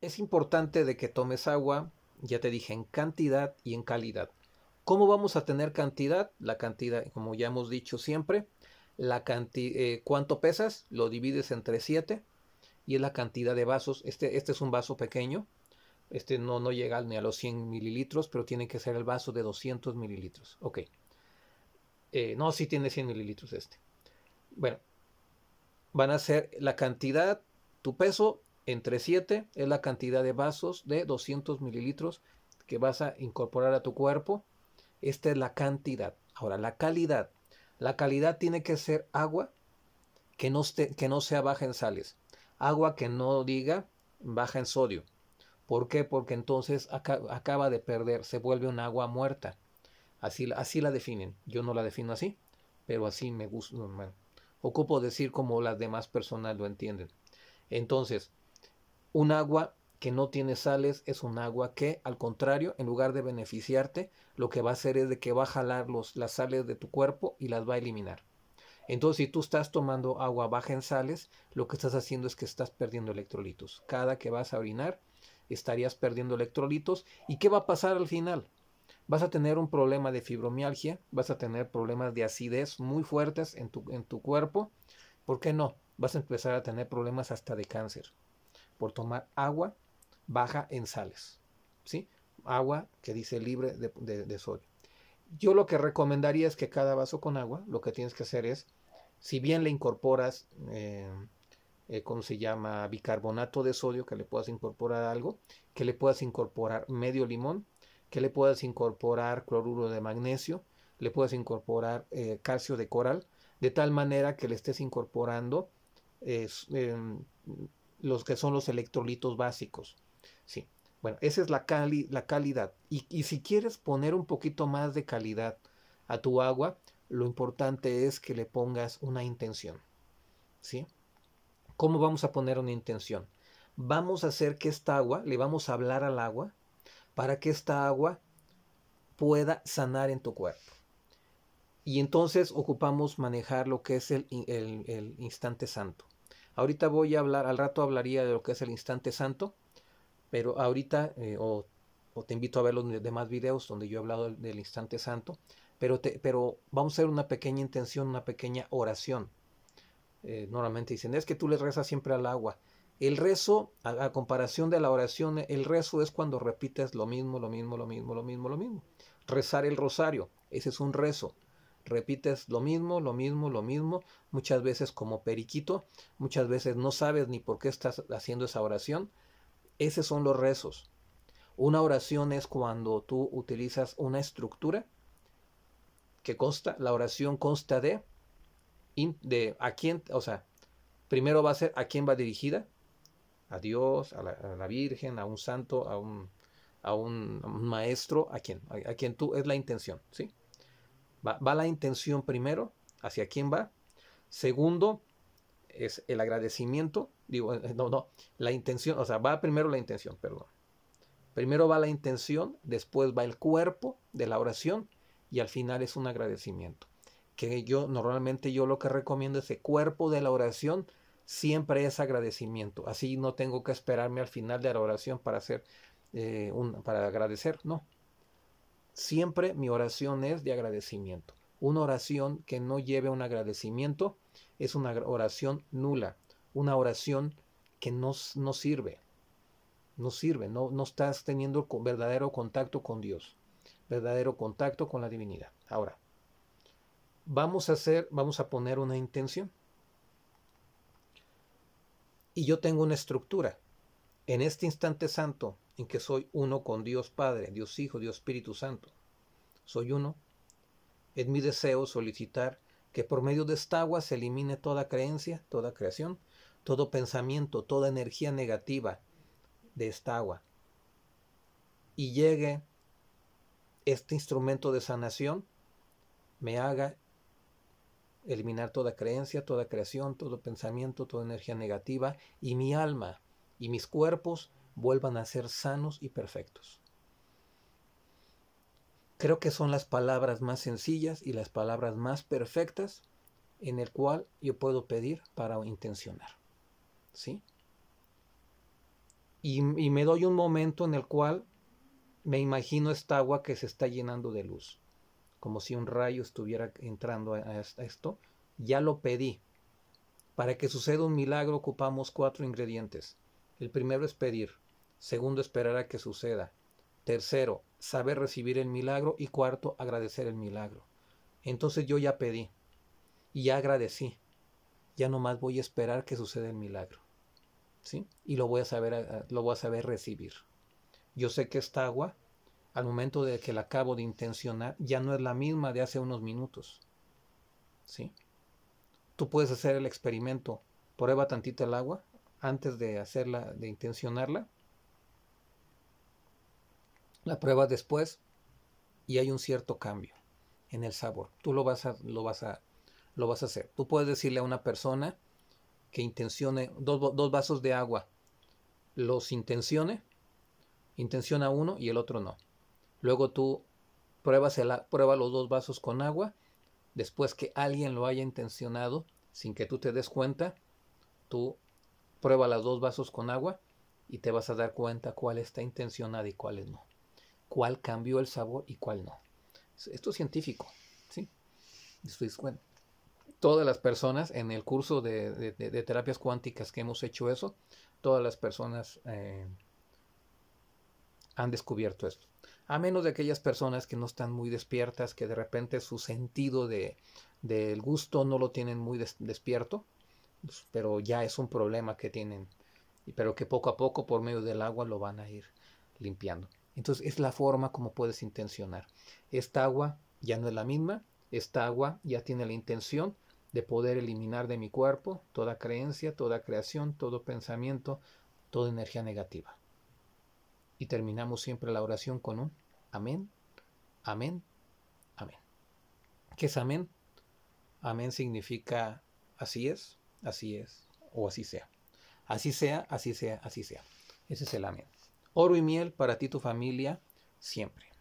Es importante de que tomes agua, ya te dije, en cantidad y en calidad. ¿Cómo vamos a tener cantidad? La cantidad, como ya hemos dicho siempre, la eh, cuánto pesas, lo divides entre 7 y es la cantidad de vasos. Este, este es un vaso pequeño, este no, no llega ni a los 100 mililitros, pero tiene que ser el vaso de 200 mililitros. Ok. Eh, no, sí tiene 100 mililitros este. Bueno, van a ser la cantidad, tu peso entre 7 es la cantidad de vasos de 200 mililitros que vas a incorporar a tu cuerpo. Esta es la cantidad. Ahora, la calidad. La calidad tiene que ser agua que no, que no sea baja en sales. Agua que no diga baja en sodio. ¿Por qué? Porque entonces acaba de perder, se vuelve un agua muerta. Así, así la definen. Yo no la defino así, pero así me gusta. ocupo decir como las demás personas lo entienden. Entonces, un agua que no tiene sales es un agua que, al contrario, en lugar de beneficiarte, lo que va a hacer es de que va a jalar los, las sales de tu cuerpo y las va a eliminar. Entonces, si tú estás tomando agua baja en sales, lo que estás haciendo es que estás perdiendo electrolitos. Cada que vas a orinar, estarías perdiendo electrolitos. ¿Y qué va a pasar al final? Vas a tener un problema de fibromialgia, vas a tener problemas de acidez muy fuertes en tu, en tu cuerpo. ¿Por qué no? Vas a empezar a tener problemas hasta de cáncer por tomar agua baja en sales, ¿sí? Agua que dice libre de, sodio. Yo lo que recomendaría es que cada vaso con agua, lo que tienes que hacer es, si bien le incorporas, eh, eh, ¿cómo se llama? Bicarbonato de sodio, que le puedas incorporar algo, que le puedas incorporar medio limón, que le puedas incorporar cloruro de magnesio, le puedas incorporar eh, calcio de coral, de tal manera que le estés incorporando em, los que son los electrolitos básicos. Sí. Bueno, esa es la, la calidad. Y, si quieres poner un poquito más de calidad a tu agua, lo importante es que le pongas una intención. ¿Sí? ¿Cómo vamos a poner una intención? Vamos a hacer que esta agua, le vamos a hablar al agua, para que esta agua pueda sanar en tu cuerpo. Y entonces ocupamos manejar lo que es el instante santo. Ahorita voy a hablar, al rato hablaría de lo que es el instante santo, pero ahorita eh, o, te invito a ver los demás videos donde yo he hablado del, instante santo, pero, te, pero vamos a hacer una pequeña intención, una pequeña oración. Eh, normalmente dicen, es que tú le rezas siempre al agua. El rezo, a, comparación de la oración, el rezo es cuando repites lo mismo, lo mismo, lo mismo, lo mismo, lo mismo. Rezar el rosario, ese es un rezo repites lo mismo, lo mismo, lo mismo, muchas veces como periquito, muchas veces no sabes ni por qué estás haciendo esa oración. Esos son los rezos. Una oración es cuando tú utilizas una estructura que consta, la oración consta de, de a quién, o sea, primero va a ser a quién va dirigida, a Dios, a la, Virgen, a un santo, a un, a un, maestro, a quién, a, a quien tú, es la intención, ¿sí? Va, la intención primero, hacia quién va. Segundo, es el agradecimiento. Digo, eh, no, no, la intención, o sea, va primero la intención, perdón. Primero va la intención, después va el cuerpo de la oración y al final es un agradecimiento. Que yo normalmente yo lo que recomiendo es el cuerpo de la oración siempre es agradecimiento. Así no tengo que esperarme al final de la oración para hacer eh, un, para agradecer, no. Siempre mi oración es de agradecimiento. Una oración que no lleve un agradecimiento es una oración nula, una oración que no, no sirve, no sirve, no, no estás teniendo verdadero contacto con Dios, verdadero contacto con la divinidad. Ahora, vamos a hacer, vamos a poner una intención. Y yo tengo una estructura. En este instante santo, en que soy uno con Dios Padre, Dios Hijo, Dios Espíritu Santo. Soy uno. Es mi deseo solicitar que por medio de esta agua se elimine toda creencia, toda creación, todo pensamiento, toda energía negativa de esta agua. Y llegue este instrumento de sanación, me haga eliminar toda creencia, toda creación, todo pensamiento, toda energía negativa, y mi alma y mis cuerpos vuelvan a ser sanos y perfectos. Creo que son las palabras más sencillas y las palabras más perfectas en el cual yo puedo pedir para intencionar. ¿Sí? Y, y me doy un momento en el cual me imagino esta agua que se está llenando de luz, como si un rayo estuviera entrando a esto. Ya lo pedí. Para que suceda un milagro ocupamos cuatro ingredientes. El primero es pedir. Segundo, esperar a que suceda. Tercero, saber recibir el milagro. Y cuarto, agradecer el milagro. Entonces yo ya pedí y ya agradecí. Ya nomás voy a esperar que suceda el milagro. ¿Sí? Y lo voy a saber, lo voy a saber recibir. Yo sé que esta agua, al momento de que la acabo de intencionar, ya no es la misma de hace unos minutos. ¿Sí? Tú puedes hacer el experimento. Prueba tantito el agua antes de hacerla, de intencionarla la pruebas después y hay un cierto cambio en el sabor. Tú lo vas a, lo vas a, lo vas a hacer. Tú puedes decirle a una persona que intencione dos, vasos de agua, los intencione, intenciona uno y el otro no. Luego tú pruebas prueba los dos vasos con agua, después que alguien lo haya intencionado, sin que tú te des cuenta, tú prueba los dos vasos con agua y te vas a dar cuenta cuál está intencionada y cuál no cuál cambió el sabor y cuál no. Esto es científico, ¿sí? todas las personas en el curso de, terapias cuánticas que hemos hecho eso, todas las personas eh, han descubierto esto. A menos de aquellas personas que no están muy despiertas, que de repente su sentido del gusto no lo tienen muy despierto, pues, pero ya es un problema que tienen, pero que poco a poco por medio del agua lo van a ir limpiando. Entonces es la forma como puedes intencionar. Esta agua ya no es la misma, esta agua ya tiene la intención de poder eliminar de mi cuerpo toda creencia, toda creación, todo pensamiento, toda energía negativa. Y terminamos siempre la oración con un amén, amén, amén. ¿Qué es amén? Amén significa así es, así es o así sea. Así sea, así sea, así sea. Ese es el amén oro y miel para ti y tu familia siempre.